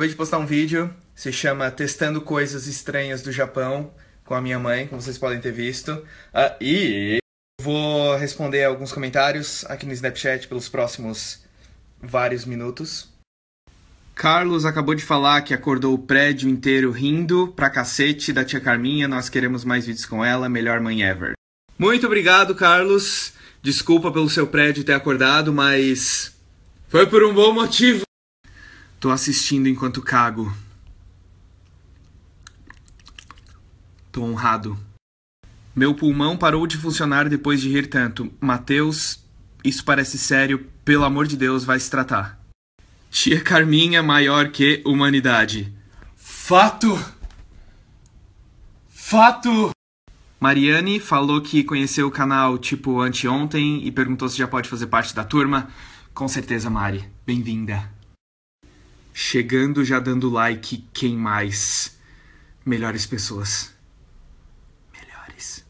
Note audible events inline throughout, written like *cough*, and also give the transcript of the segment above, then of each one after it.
Acabei de postar um vídeo, se chama Testando Coisas Estranhas do Japão, com a minha mãe, como vocês podem ter visto. Ah, e vou responder alguns comentários aqui no Snapchat pelos próximos vários minutos. Carlos acabou de falar que acordou o prédio inteiro rindo pra cacete da tia Carminha. Nós queremos mais vídeos com ela. Melhor mãe ever. Muito obrigado, Carlos. Desculpa pelo seu prédio ter acordado, mas foi por um bom motivo. Tô assistindo enquanto cago. Tô honrado. Meu pulmão parou de funcionar depois de rir tanto. Mateus, isso parece sério. Pelo amor de Deus, vai se tratar. Tia Carminha maior que humanidade. Fato! Fato! Mariane falou que conheceu o canal tipo anteontem e perguntou se já pode fazer parte da turma. Com certeza, Mari. Bem-vinda. Chegando já dando like, quem mais? Melhores pessoas. Melhores.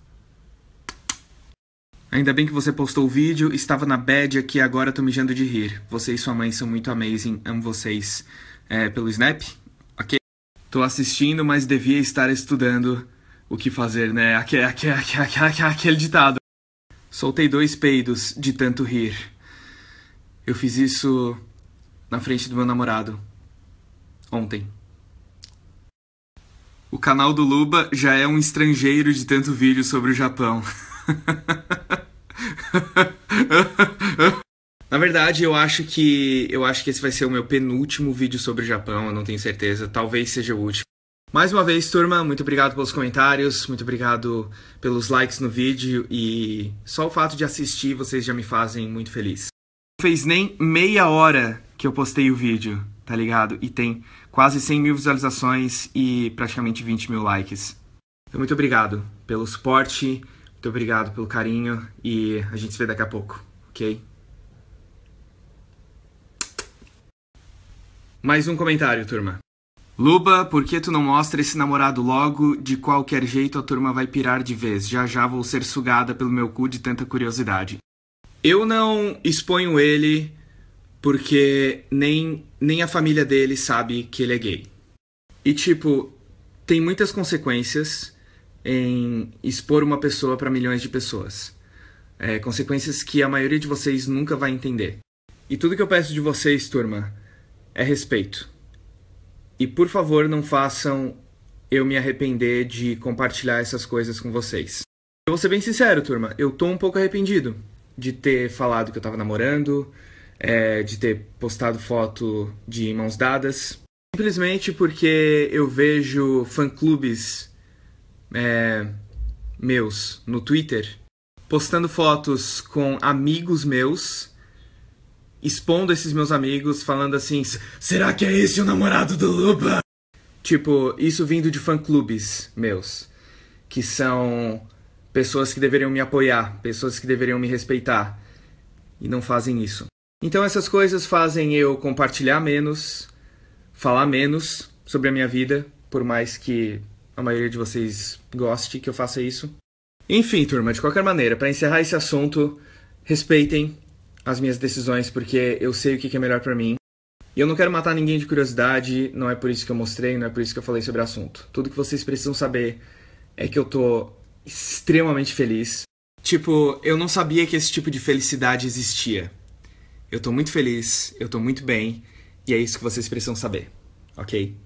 Ainda bem que você postou o vídeo, estava na bad aqui agora tô mijando de rir. Você e sua mãe são muito amazing, amo vocês. É, pelo Snap? Ok? Tô assistindo, mas devia estar estudando o que fazer, né? Aquele, aquele, aquele, aquele ditado. Soltei dois peidos de tanto rir. Eu fiz isso na frente do meu namorado ontem. O canal do Luba já é um estrangeiro de tanto vídeo sobre o Japão. *laughs* Na verdade, eu acho que eu acho que esse vai ser o meu penúltimo vídeo sobre o Japão, eu não tenho certeza, talvez seja o último. Mais uma vez, turma, muito obrigado pelos comentários, muito obrigado pelos likes no vídeo e só o fato de assistir vocês já me fazem muito feliz. Não fez nem meia hora que eu postei o vídeo tá ligado? E tem quase 100 mil visualizações e praticamente 20 mil likes. Então, muito obrigado pelo suporte, muito obrigado pelo carinho e a gente se vê daqui a pouco, ok? Mais um comentário, turma. Luba, por que tu não mostra esse namorado logo? De qualquer jeito a turma vai pirar de vez. Já já vou ser sugada pelo meu cu de tanta curiosidade. Eu não exponho ele porque nem, nem a família dele sabe que ele é gay. E, tipo, tem muitas consequências em expor uma pessoa para milhões de pessoas. É, consequências que a maioria de vocês nunca vai entender. E tudo que eu peço de vocês, turma, é respeito. E por favor, não façam eu me arrepender de compartilhar essas coisas com vocês. Eu vou ser bem sincero, turma, eu tô um pouco arrependido de ter falado que eu tava namorando, é, de ter postado foto de mãos dadas. Simplesmente porque eu vejo fã-clubes é, meus no Twitter postando fotos com amigos meus, expondo esses meus amigos, falando assim: será que é esse o namorado do Luba? Tipo, isso vindo de fã-clubes meus, que são pessoas que deveriam me apoiar, pessoas que deveriam me respeitar, e não fazem isso. Então essas coisas fazem eu compartilhar menos, falar menos sobre a minha vida, por mais que a maioria de vocês goste que eu faça isso. Enfim, turma, de qualquer maneira, para encerrar esse assunto, respeitem as minhas decisões porque eu sei o que é melhor para mim. E eu não quero matar ninguém de curiosidade, não é por isso que eu mostrei, não é por isso que eu falei sobre o assunto. Tudo que vocês precisam saber é que eu tô extremamente feliz. Tipo, eu não sabia que esse tipo de felicidade existia. Eu tô muito feliz, eu tô muito bem, e é isso que vocês precisam saber, ok?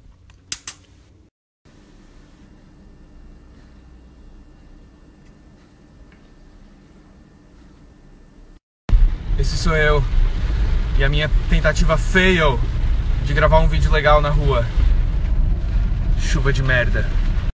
Esse sou eu e a minha tentativa fail de gravar um vídeo legal na rua. Chuva de merda.